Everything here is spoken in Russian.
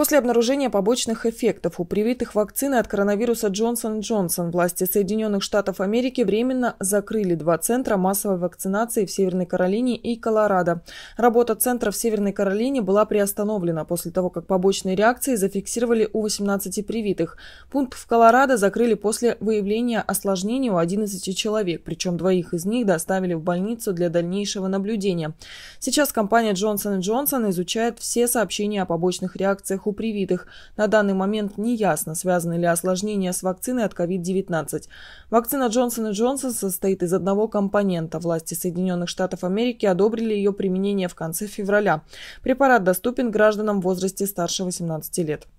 После обнаружения побочных эффектов у привитых вакцины от коронавируса Джонсон-Джонсон, власти Соединенных Штатов Америки временно закрыли два центра массовой вакцинации в Северной Каролине и Колорадо. Работа центра в Северной Каролине была приостановлена после того, как побочные реакции зафиксировали у 18 привитых. Пункт в Колорадо закрыли после выявления осложнений у 11 человек, причем двоих из них доставили в больницу для дальнейшего наблюдения. Сейчас компания Джонсон-Джонсон изучает все сообщения о побочных реакциях у привитых. На данный момент неясно, связаны ли осложнения с вакциной от COVID-19. Вакцина и Johnson состоит из одного компонента. Власти Соединенных Штатов Америки одобрили ее применение в конце февраля. Препарат доступен гражданам в возрасте старше 18 лет.